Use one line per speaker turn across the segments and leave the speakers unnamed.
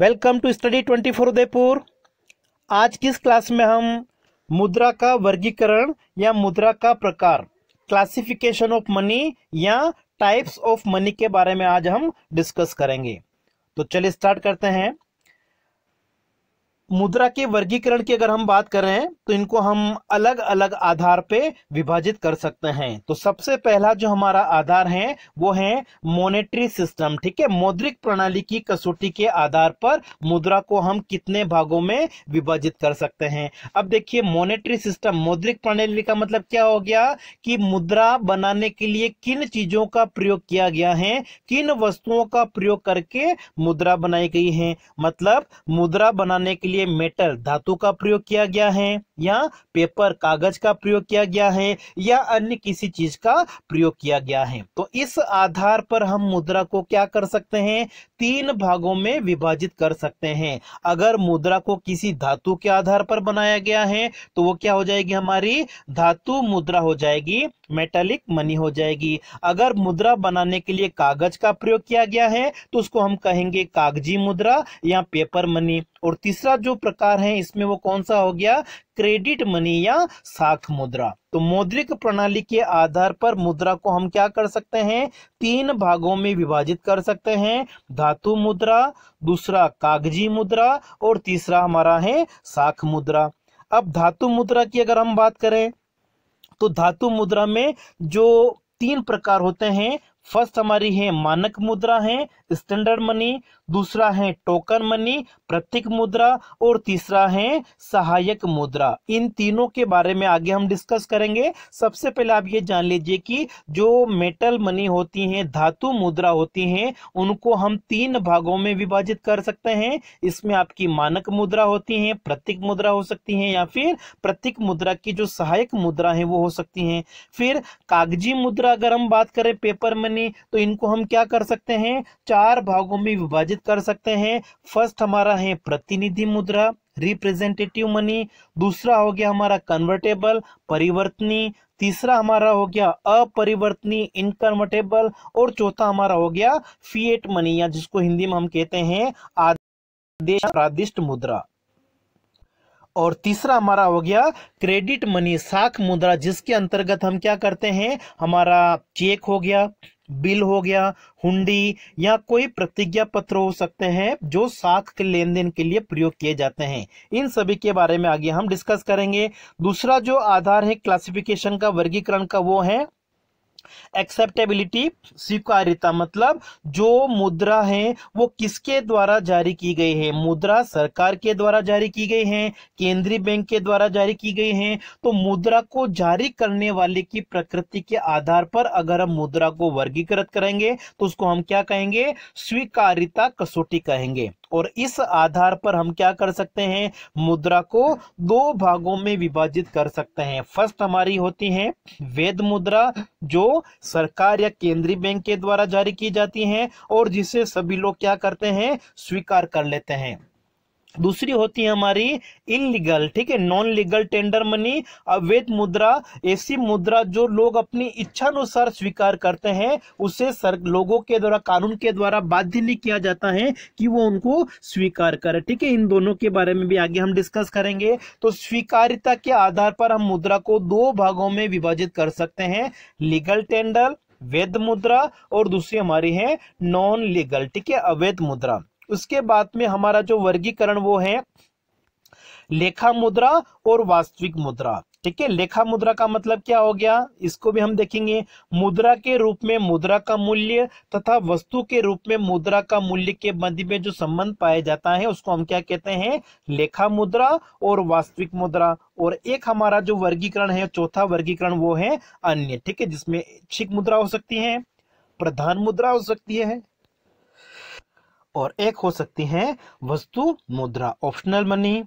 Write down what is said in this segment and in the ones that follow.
welcome to study twenty four Udaipur आज की इस क्लास में हम मुद्रा का वर्गीकरण या मुद्रा का प्रकार क्लासिफिकेशन ऑफ मनी या टाइप्स ऑफ मनी के बारे में आज हम डिस्कस करेंगे तो चलिए स्टार्ट करते हैं मुद्रा के वर्गीकरण की अगर हम बात करें तो इनको हम अलग अलग आधार पे विभाजित कर सकते हैं तो सबसे पहला जो हमारा आधार है वो है मोनेटरी सिस्टम ठीक है मौद्रिक प्रणाली की कसौटी के आधार पर मुद्रा को हम कितने भागों में विभाजित कर सकते हैं अब देखिए मोनेटरी सिस्टम मौद्रिक प्रणाली का मतलब क्या हो गया कि मुद्रा बनाने के लिए किन चीजों का प्रयोग किया गया है किन वस्तुओं का प्रयोग करके मुद्रा बनाई गई है मतलब मुद्रा बनाने के लिए लिए मेटल धातु का प्रयोग किया गया है या पेपर कागज का प्रयोग किया गया है या अन्य किसी चीज का प्रयोग किया गया है तो इस आधार पर हम मुद्रा को क्या कर सकते हैं तीन भागों में विभाजित कर सकते हैं अगर मुद्रा को किसी धातु के आधार पर बनाया गया है तो वो क्या हो जाएगी हमारी धातु मुद्रा हो जाएगी मेटालिक मनी हो जाएगी अगर मुद्रा बनाने के लिए कागज का प्रयोग किया गया है तो उसको हम कहेंगे कागजी मुद्रा या पेपर मनी और तीसरा जो प्रकार है इसमें वो कौन सा हो गया क्रेडिट मनी या साख मुद्रा तो मौद्रिक प्रणाली के आधार पर मुद्रा को हम क्या कर सकते हैं तीन भागों में विभाजित कर सकते हैं धातु मुद्रा दूसरा कागजी मुद्रा और तीसरा हमारा है साख मुद्रा अब धातु मुद्रा की अगर हम बात करें तो धातु मुद्रा में जो तीन प्रकार होते हैं फर्स्ट हमारी है मानक मुद्रा है स्टैंडर्ड मनी दूसरा है टोकन मनी प्रतीक मुद्रा और तीसरा है सहायक मुद्रा इन तीनों के बारे में आगे हम डिस्कस करेंगे सबसे पहले आप ये जान लीजिए कि जो मेटल मनी होती हैं धातु मुद्रा होती हैं उनको हम तीन भागों में विभाजित कर सकते हैं इसमें आपकी मानक मुद्रा होती है प्रतीक मुद्रा हो सकती है या फिर प्रतीक मुद्रा की जो सहायक मुद्रा है वो हो सकती है फिर कागजी मुद्रा अगर हम बात करें पेपर बनी तो इनको हम क्या कर सकते हैं चार भागों में विभाजित कर सकते हैं फर्स्ट हमारा है प्रतिनिधि मुद्रा रिप्रेजेंटेटिव मनी दूसरा हो गया हमारा कन्वर्टेबल परिवर्तनी तीसरा हमारा हो गया अपरिवर्तनी इनकन्वर्टेबल और चौथा हमारा हो गया फीएट मनी या जिसको हिंदी में हम कहते हैं आदेश मुद्रा और तीसरा हमारा हो गया क्रेडिट मनी साख मुद्रा जिसके अंतर्गत हम क्या करते हैं हमारा चेक हो गया बिल हो गया हुंडी या कोई प्रतिज्ञा पत्र हो सकते हैं जो साख के लेन देन के लिए प्रयोग किए जाते हैं इन सभी के बारे में आगे हम डिस्कस करेंगे दूसरा जो आधार है क्लासिफिकेशन का वर्गीकरण का वो है एक्सेप्टेबिलिटी स्वीकारिता मतलब जो मुद्रा है वो किसके द्वारा जारी की गई है मुद्रा सरकार के द्वारा जारी की गई है केंद्रीय बैंक के द्वारा जारी की गई है तो मुद्रा को जारी करने वाले की प्रकृति के आधार पर अगर हम मुद्रा को वर्गीकृत करेंगे तो उसको हम क्या कहेंगे स्वीकारिता कसौटी कहेंगे और इस आधार पर हम क्या कर सकते हैं मुद्रा को दो भागों में विभाजित कर सकते हैं फर्स्ट हमारी होती है वेद मुद्रा जो सरकार या केंद्रीय बैंक के द्वारा जारी की जाती है और जिसे सभी लोग क्या करते हैं स्वीकार कर लेते हैं दूसरी होती है हमारी इनलीगल ठीक है नॉन लीगल टेंडर मनी अवैध मुद्रा ऐसी मुद्रा जो लोग अपनी इच्छानुसार स्वीकार करते हैं उसे सर लोगों के द्वारा कानून के द्वारा बाध्य नहीं किया जाता है कि वो उनको स्वीकार करे ठीक है इन दोनों के बारे में भी आगे हम डिस्कस करेंगे तो स्वीकारिता के आधार पर हम मुद्रा को दो भागों में विभाजित कर सकते हैं लीगल टेंडर वैध मुद्रा और दूसरी हमारी है नॉन लीगल ठीक है अवैध मुद्रा उसके बाद में हमारा जो वर्गीकरण वो है लेखा मुद्रा और वास्तविक मुद्रा ठीक है लेखा मुद्रा का मतलब क्या हो गया इसको भी हम देखेंगे मुद्रा के रूप में मुद्रा का मूल्य तथा वस्तु के रूप में मुद्रा का मूल्य के मध्य में जो संबंध पाया जाता है उसको हम क्या कहते हैं लेखा मुद्रा और वास्तविक मुद्रा और एक हमारा जो वर्गीकरण है चौथा वर्गीकरण वो है अन्य ठीक है जिसमें इच्छिक मुद्रा हो सकती है प्रधान मुद्रा हो सकती है और एक हो सकती है वस्तु मुद्रा ऑप्शनल मनी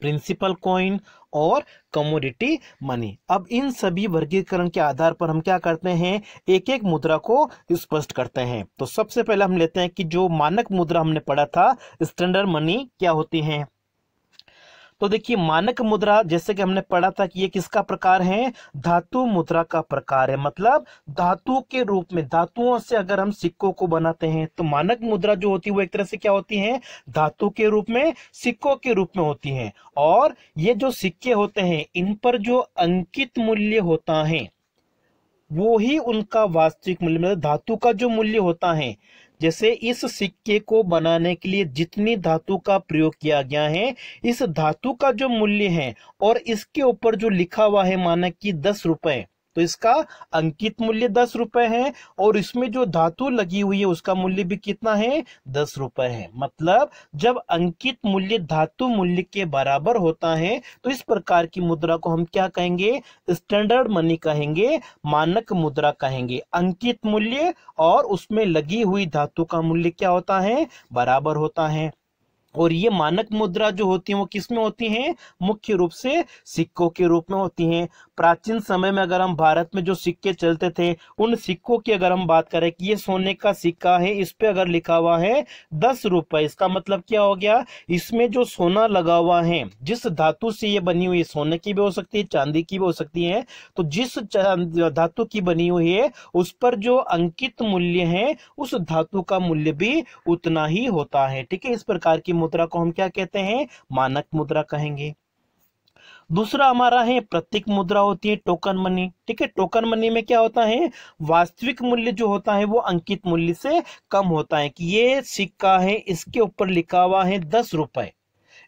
प्रिंसिपल कॉइन और कमोडिटी मनी अब इन सभी वर्गीकरण के आधार पर हम क्या करते हैं एक एक मुद्रा को स्पष्ट करते हैं तो सबसे पहले हम लेते हैं कि जो मानक मुद्रा हमने पढ़ा था स्टैंडर्ड मनी क्या होती है तो देखिए मानक मुद्रा जैसे कि हमने पढ़ा था कि ये किसका प्रकार है धातु मुद्रा का प्रकार है मतलब धातु के रूप में धातुओं से अगर हम सिक्कों को बनाते हैं तो मानक मुद्रा जो होती है वो एक तरह से क्या होती है धातु के रूप में सिक्कों के रूप में होती है और ये जो सिक्के होते हैं इन पर जो अंकित मूल्य होता है वो ही उनका वास्तविक मूल्य मतलब धातु का जो मूल्य होता है जैसे इस सिक्के को बनाने के लिए जितनी धातु का प्रयोग किया गया है इस धातु का जो मूल्य है और इसके ऊपर जो लिखा हुआ है माना की दस रुपए तो इसका अंकित मूल्य दस रुपए है और इसमें जो धातु लगी हुई है उसका मूल्य भी कितना है दस रुपए है मतलब जब अंकित मूल्य धातु मूल्य के बराबर होता है तो इस प्रकार की मुद्रा को हम क्या कहेंगे स्टैंडर्ड मनी कहेंगे मानक मुद्रा कहेंगे अंकित मूल्य और उसमें लगी हुई धातु का मूल्य क्या होता है बराबर होता है और ये मानक मुद्रा जो होती है वो किस में होती हैं मुख्य रूप से सिक्कों के रूप में होती हैं प्राचीन समय में अगर हम भारत में जो सिक्के चलते थे उन सिक्कों की अगर हम बात करें कि ये सोने का सिक्का है इस पे अगर लिखा हुआ है दस रुपए इसका मतलब क्या हो गया इसमें जो सोना लगा हुआ है जिस धातु से ये बनी हुई है सोने की भी हो सकती है चांदी की भी हो सकती है तो जिस धातु की बनी हुई है उस पर जो अंकित मूल्य है उस धातु का मूल्य भी उतना ही होता है ठीक है इस प्रकार की मुद्रा को हम क्या कहते हैं मानक मुद्रा कहेंगे दूसरा हमारा है प्रतीक मुद्रा होती है टोकन मनी ठीक है टोकन मनी में क्या होता है वास्तविक मूल्य जो होता है वो अंकित मूल्य से कम होता है कि ये सिक्का है इसके ऊपर लिखा हुआ है दस रुपए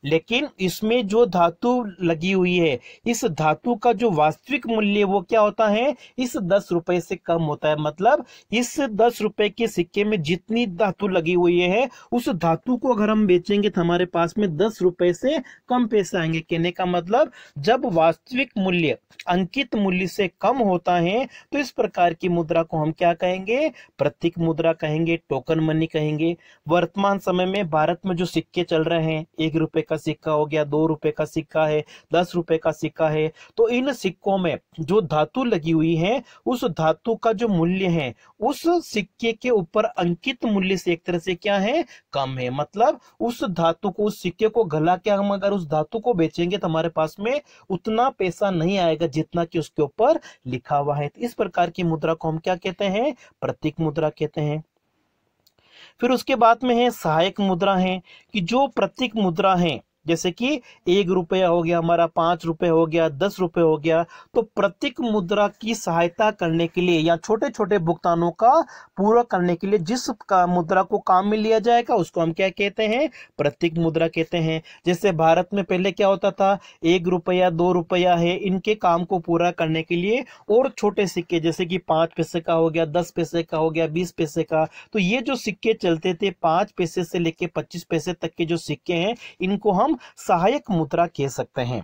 लेकिन इसमें जो धातु लगी हुई है इस धातु का जो वास्तविक मूल्य वो क्या होता है इस दस रुपए से कम होता है मतलब इस दस रुपए के सिक्के में जितनी धातु लगी हुई है उस धातु को अगर हम बेचेंगे तो हमारे पास में दस रुपए से कम पैसे आएंगे कहने का मतलब जब वास्तविक मूल्य अंकित मूल्य से कम होता है तो इस प्रकार की मुद्रा को हम क्या कहेंगे प्रतीक मुद्रा कहेंगे टोकन मनी कहेंगे वर्तमान समय में भारत में जो सिक्के चल रहे हैं एक रुपए का सिक्का हो गया दो रुपए का सिक्का है दस रुपए का सिक्का है तो इन सिक्कों में जो धातु लगी हुई है उस धातु का जो मूल्य है उस सिक्के के ऊपर अंकित मूल्य से एक तरह से क्या है कम है मतलब उस धातु को उस सिक्के को गला के हम अगर उस धातु को बेचेंगे तो हमारे पास में उतना पैसा नहीं आएगा जितना कि उसके ऊपर लिखा हुआ है इस प्रकार की मुद्रा को हम क्या कहते हैं प्रतीक मुद्रा कहते हैं फिर उसके बाद में है सहायक मुद्रा है कि जो प्रत्येक मुद्रा है जैसे कि एक रुपया हो गया हमारा पांच रुपये हो गया दस रुपये हो गया तो प्रत्येक मुद्रा की सहायता करने के लिए या छोटे छोटे भुगतानों का पूरा करने के लिए जिस का मुद्रा को काम में लिया जाएगा उसको हम क्या कहते हैं प्रत्येक मुद्रा कहते हैं जैसे भारत में पहले क्या होता था एक रुपया दो रुपया है इनके काम को पूरा करने के लिए और छोटे सिक्के जैसे कि पाँच पैसे का हो गया दस पैसे का हो गया बीस पैसे का तो ये जो सिक्के चलते थे पाँच पैसे से लेकर पच्चीस पैसे तक के जो सिक्के हैं इनको हम हम सहायक मुद्रा कह सकते हैं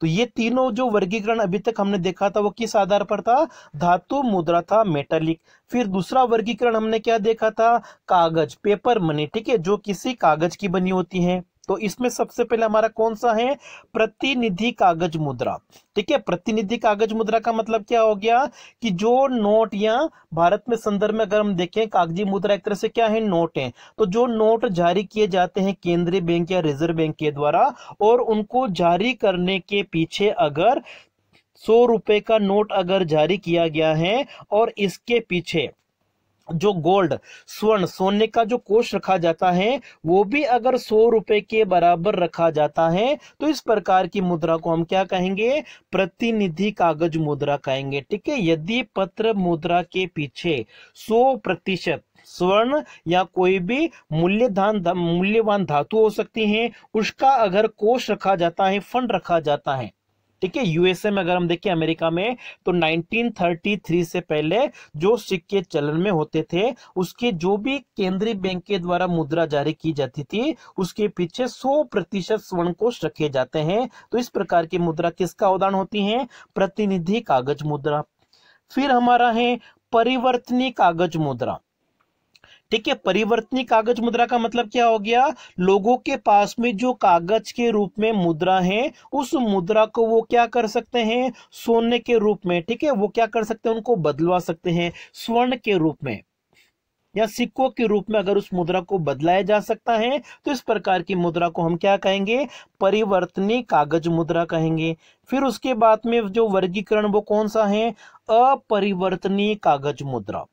तो ये तीनों जो वर्गीकरण अभी तक हमने देखा था वो किस आधार पर था धातु मुद्रा था मेटालिक फिर दूसरा वर्गीकरण हमने क्या देखा था कागज पेपर मनी ठीक है जो किसी कागज की बनी होती है तो इसमें सबसे पहले हमारा कौन सा है प्रतिनिधि कागज मुद्रा ठीक है प्रतिनिधि कागज मुद्रा का मतलब क्या हो गया कि जो नोट या भारत में संदर्भ में अगर हम देखें कागजी मुद्रा एक तरह से क्या है नोट है तो जो नोट जारी किए जाते हैं केंद्रीय बैंक या रिजर्व बैंक के द्वारा और उनको जारी करने के पीछे अगर सौ रुपए का नोट अगर जारी किया गया है और इसके पीछे जो गोल्ड स्वर्ण सोने का जो कोष रखा जाता है वो भी अगर सौ रुपए के बराबर रखा जाता है तो इस प्रकार की मुद्रा को हम क्या कहेंगे प्रतिनिधि कागज मुद्रा कहेंगे ठीक है यदि पत्र मुद्रा के पीछे सौ प्रतिशत स्वर्ण या कोई भी मूल्यधान मूल्यवान धातु हो सकती है उसका अगर कोष रखा जाता है फंड रखा जाता है ठीक है यूएसए में अगर हम देखें अमेरिका में तो 1933 से पहले जो सिक्के चलन में होते थे उसके जो भी केंद्रीय बैंक के द्वारा मुद्रा जारी की जाती थी उसके पीछे 100 प्रतिशत स्वर्ण कोष रखे जाते हैं तो इस प्रकार की मुद्रा किसका उदाहरण होती है प्रतिनिधि कागज मुद्रा फिर हमारा है परिवर्तनी कागज मुद्रा ठीक है परिवर्तनी कागज मुद्रा का मतलब क्या हो गया लोगों के पास में जो कागज के रूप में मुद्रा है उस मुद्रा को वो क्या कर सकते हैं सोने के रूप में ठीक है वो क्या कर सकते हैं उनको बदलवा सकते हैं स्वर्ण के रूप में या सिक्कों के रूप में अगर उस मुद्रा को बदलाया जा सकता है तो इस प्रकार की मुद्रा को हम क्या कहेंगे परिवर्तनी कागज मुद्रा कहेंगे फिर उसके बाद में जो वर्गीकरण वो कौन सा है अपरिवर्तनीय कागज मुद्रा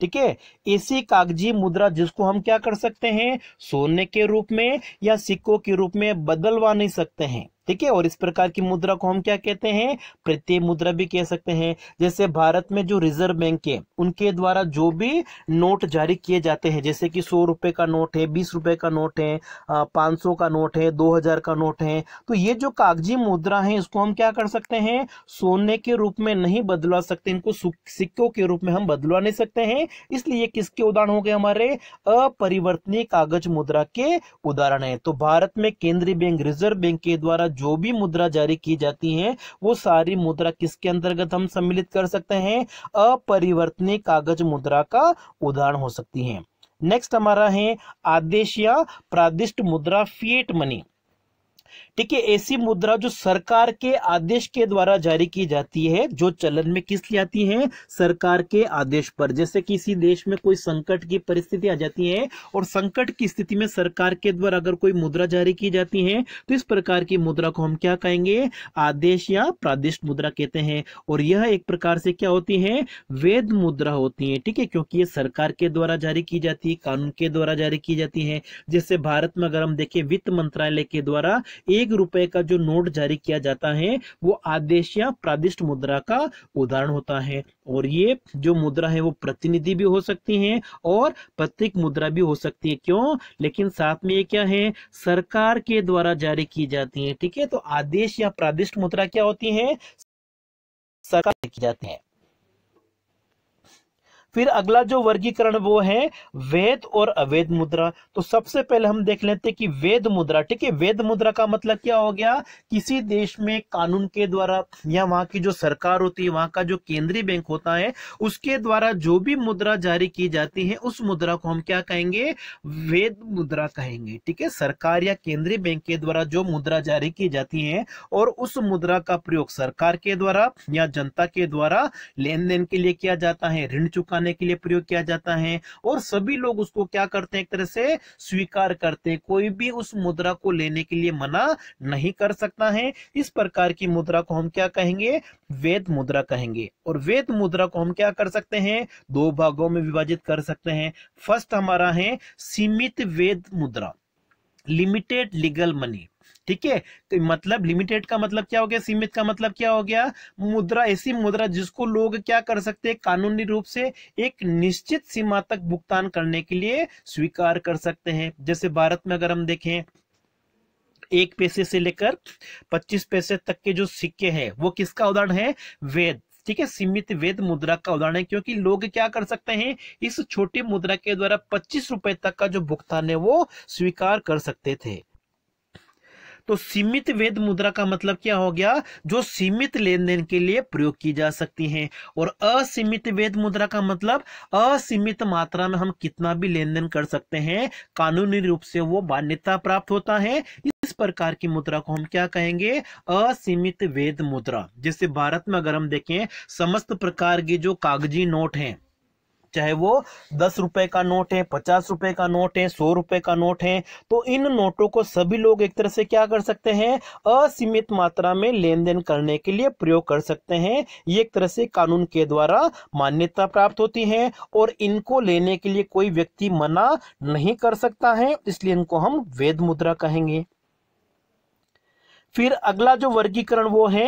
ठीक है ऐसी कागजी मुद्रा जिसको हम क्या कर सकते हैं सोने के रूप में या सिक्कों के रूप में बदलवा नहीं सकते हैं ठीक है और इस प्रकार की मुद्रा को हम क्या कहते हैं प्रत्यय मुद्रा भी कह सकते हैं जैसे भारत में जो रिजर्व बैंक है उनके द्वारा जो भी नोट जारी किए जाते हैं जैसे कि सौ रुपए का नोट है बीस रुपए का नोट है पांच सौ का नोट है दो हजार का नोट है तो ये जो कागजी मुद्रा है इसको हम क्या कर सकते हैं सोने के रूप में नहीं बदलवा सकते इनको सिक्कों के रूप में हम बदलवा नहीं सकते हैं इसलिए किसके उदाहरण हो गए हमारे अपरिवर्तनीय कागज मुद्रा के उदाहरण है तो भारत में केंद्रीय बैंक रिजर्व बैंक के द्वारा जो भी मुद्रा जारी की जाती है वो सारी मुद्रा किसके अंतर्गत हम सम्मिलित कर सकते हैं अपरिवर्तनीय कागज मुद्रा का उदाहरण हो सकती है नेक्स्ट हमारा है आदेश या प्रादिष्ट मुद्रा फिएट मनी ठीक है ऐसी मुद्रा जो सरकार के आदेश के द्वारा जारी की जाती है जो चलन में किस लिए आती है सरकार के आदेश पर जैसे किसी देश में कोई संकट की परिस्थिति आ जाती है और संकट की स्थिति में सरकार के द्वारा अगर कोई मुद्रा जारी की जाती है तो इस प्रकार की मुद्रा को हम क्या कहेंगे आदेश या प्रादेश मुद्रा कहते हैं और यह एक प्रकार से क्या होती है वेद मुद्रा होती है ठीक है क्योंकि ये सरकार के द्वारा जारी की जाती है कानून के द्वारा जारी की जाती है जैसे भारत में अगर हम देखें वित्त मंत्रालय के द्वारा एक एक रुपए का जो नोट जारी किया जाता है वो आदेश या प्रादिष्ट मुद्रा का उदाहरण होता है और ये जो मुद्रा है वो प्रतिनिधि भी हो सकती है और प्रतीक मुद्रा भी हो सकती है क्यों लेकिन साथ में ये क्या है सरकार के द्वारा जारी की जाती है ठीक है तो आदेश या प्रादिष्ट मुद्रा क्या होती है सरकार की जाती है फिर अगला जो वर्गीकरण वो है वेद और अवेद मुद्रा तो सबसे पहले हम देख लेते हैं कि वेद मुद्रा ठीक है वेद मुद्रा का मतलब क्या हो गया किसी देश में कानून के द्वारा या वहां की जो सरकार होती है वहां का जो केंद्रीय बैंक होता है उसके द्वारा जो भी मुद्रा जारी की जाती है उस मुद्रा को हम क्या कहेंगे वेद मुद्रा कहेंगे ठीक है सरकार या केंद्रीय बैंक के द्वारा जो मुद्रा जारी की जाती है और उस मुद्रा का प्रयोग सरकार के द्वारा या जनता के द्वारा लेन देन के लिए किया जाता है ऋण चुका बताने के लिए प्रयोग किया जाता है और सभी लोग उसको क्या करते हैं एक तरह से स्वीकार करते हैं कोई भी उस मुद्रा को लेने के लिए मना नहीं कर सकता है इस प्रकार की मुद्रा को हम क्या कहेंगे वेद मुद्रा कहेंगे और वेद मुद्रा को हम क्या कर सकते हैं दो भागों में विभाजित कर सकते हैं फर्स्ट हमारा है सीमित वेद मुद्रा लिमिटेड लीगल मनी ठीक है तो मतलब लिमिटेड का मतलब क्या हो गया सीमित का मतलब क्या हो गया मुद्रा ऐसी मुद्रा जिसको लोग क्या कर सकते हैं कानूनी रूप से एक निश्चित सीमा तक भुगतान करने के लिए स्वीकार कर सकते हैं जैसे भारत में अगर हम देखें एक पैसे से लेकर पच्चीस पैसे तक के जो सिक्के हैं वो किसका उदाहरण है वेद ठीक है सीमित वेद मुद्रा का उदाहरण है क्योंकि लोग क्या कर सकते हैं इस छोटी मुद्रा के द्वारा पच्चीस रुपए तक का जो भुगतान है वो स्वीकार कर सकते थे तो सीमित वेद मुद्रा का मतलब क्या हो गया जो सीमित लेन देन के लिए प्रयोग की जा सकती है और असीमित वेद मुद्रा का मतलब असीमित मात्रा में हम कितना भी लेन देन कर सकते हैं कानूनी रूप से वो मान्यता प्राप्त होता है इस प्रकार की मुद्रा को हम क्या कहेंगे असीमित वेद मुद्रा जैसे भारत में अगर हम देखें समस्त प्रकार के जो कागजी नोट हैं चाहे वो दस रुपए का नोट है पचास रुपए का नोट है सौ रुपए का नोट है तो इन नोटों को सभी लोग एक तरह से क्या कर सकते हैं असीमित मात्रा में लेन देन करने के लिए प्रयोग कर सकते हैं ये एक तरह से कानून के द्वारा मान्यता प्राप्त होती है और इनको लेने के लिए कोई व्यक्ति मना नहीं कर सकता है इसलिए इनको हम वेद मुद्रा कहेंगे फिर अगला जो वर्गीकरण वो है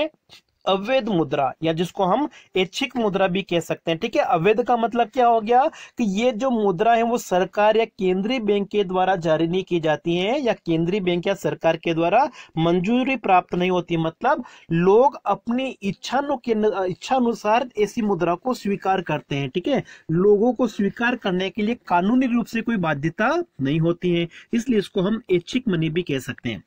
अवैध मुद्रा या जिसको हम ऐच्छिक मुद्रा भी कह सकते हैं ठीक है अवैध का मतलब क्या हो गया कि ये जो मुद्रा है वो सरकार या केंद्रीय बैंक के द्वारा जारी नहीं की जाती है या केंद्रीय बैंक या सरकार के द्वारा मंजूरी प्राप्त नहीं होती मतलब लोग अपनी इच्छा इच्छा अनुसार ऐसी मुद्रा को स्वीकार करते हैं ठीक है लोगों को स्वीकार करने के लिए कानूनी रूप से कोई बाध्यता नहीं होती है इसलिए इसको हम ऐच्छिक मनी भी कह सकते हैं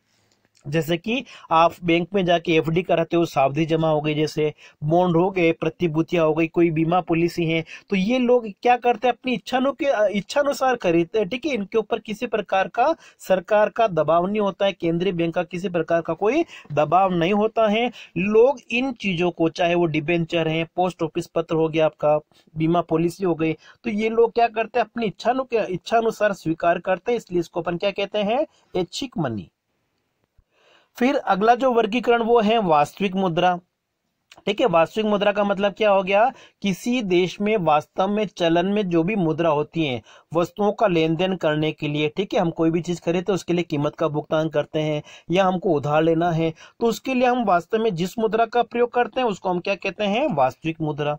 जैसे कि आप बैंक में जाके एफडी कराते हो सावधि जमा हो गई जैसे बॉन्ड हो गए प्रतिभूतियां हो गई कोई बीमा पॉलिसी है तो ये लोग क्या करते हैं अपनी इच्छा के इच्छानुसार खरीदते हैं ठीक है इनके ऊपर किसी प्रकार का सरकार का दबाव नहीं होता है केंद्रीय बैंक का किसी प्रकार का कोई दबाव नहीं होता है लोग इन चीजों को चाहे वो डिबेंचर है पोस्ट ऑफिस पत्र हो गया आपका बीमा पॉलिसी हो गई तो ये लोग क्या करते हैं अपनी इच्छानु इच्छानुसार स्वीकार करते हैं इसलिए इसको अपन क्या कहते हैं ऐच्छिक मनी फिर अगला जो वर्गीकरण वो है वास्तविक मुद्रा ठीक है वास्तविक मुद्रा का मतलब क्या हो गया किसी देश में वास्तव में चलन में जो भी मुद्रा होती है वस्तुओं का लेन देन करने के लिए ठीक है हम कोई भी चीज खरीदते उसके लिए कीमत का भुगतान करते हैं या हमको उधार लेना है तो उसके लिए हम वास्तव में जिस मुद्रा का प्रयोग करते हैं उसको हम क्या कहते हैं वास्तविक मुद्रा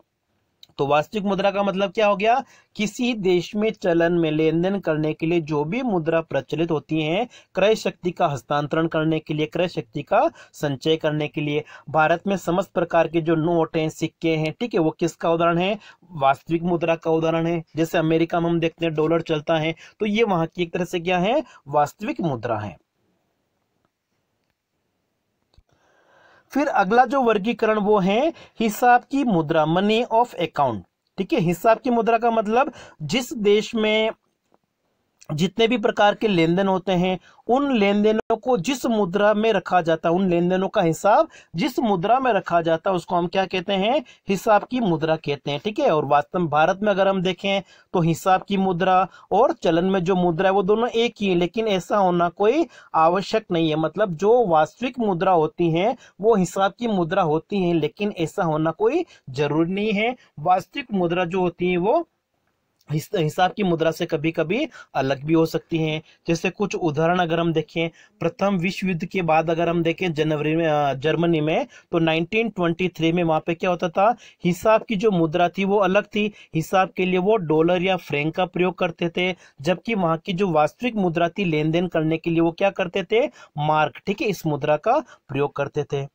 तो वास्तविक मुद्रा का मतलब क्या हो गया किसी देश में चलन में लेन देन करने के लिए जो भी मुद्रा प्रचलित होती है क्रय शक्ति का हस्तांतरण करने के लिए क्रय शक्ति का संचय करने के लिए भारत में समस्त प्रकार के जो नोट हैं सिक्के हैं ठीक है वो किसका उदाहरण है वास्तविक मुद्रा का उदाहरण है जैसे अमेरिका में हम देखते हैं डॉलर चलता है तो ये वहां की एक तरह से क्या है वास्तविक मुद्रा है फिर अगला जो वर्गीकरण वो है हिसाब की मुद्रा मनी ऑफ अकाउंट ठीक है हिसाब की मुद्रा का मतलब जिस देश में जितने भी प्रकार के लेन देन होते हैं उन लेन देनों को जिस मुद्रा में रखा जाता है उन लेन देनों का हिसाब जिस मुद्रा में रखा जाता है उसको हम क्या कहते हैं हिसाब की मुद्रा कहते हैं ठीक है और वास्तव में भारत में अगर हम देखें तो हिसाब की मुद्रा और चलन में जो मुद्रा है वो दोनों एक ही है लेकिन ऐसा होना कोई आवश्यक नहीं है मतलब जो वास्तविक मुद्रा होती है वो हिसाब की मुद्रा होती है लेकिन ऐसा होना कोई जरूरी नहीं है वास्तविक मुद्रा जो होती है वो हिसाब की मुद्रा से कभी कभी अलग भी हो सकती हैं जैसे कुछ उदाहरण अगर हम देखें प्रथम विश्व युद्ध के बाद अगर हम देखें जनवरी में जर्मनी में तो 1923 में वहां पे क्या होता था हिसाब की जो मुद्रा थी वो अलग थी हिसाब के लिए वो डॉलर या फ्रेंक का प्रयोग करते थे जबकि वहां की जो वास्तविक मुद्रा थी लेन देन करने के लिए वो क्या करते थे मार्क ठीक है इस मुद्रा का प्रयोग करते थे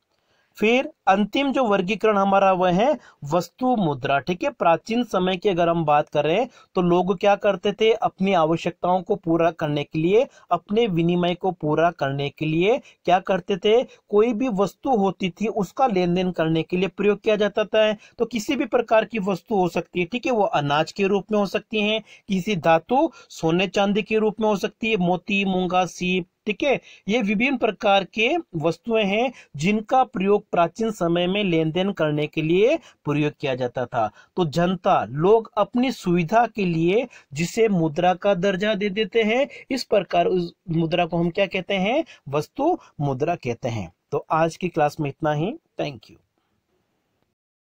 फिर अंतिम जो वर्गीकरण हमारा वह है वस्तु मुद्रा ठीक है प्राचीन समय की अगर हम बात करें तो लोग क्या करते थे अपनी आवश्यकताओं को पूरा करने के लिए अपने विनिमय को पूरा करने के लिए क्या करते थे कोई भी वस्तु होती थी उसका लेन देन करने के लिए प्रयोग किया जाता था तो किसी भी प्रकार की वस्तु हो सकती है ठीक है वो अनाज के रूप में हो सकती है किसी धातु सोने चांदी के रूप में हो सकती है मोती मूंगा सीप ठीक है ये विभिन्न प्रकार के वस्तुएं हैं जिनका प्रयोग प्राचीन समय में लेन देन करने के लिए प्रयोग किया जाता था तो जनता लोग अपनी सुविधा के लिए जिसे मुद्रा का दर्जा दे देते हैं इस प्रकार उस मुद्रा को हम क्या कहते हैं वस्तु मुद्रा कहते हैं तो आज की क्लास में इतना ही थैंक यू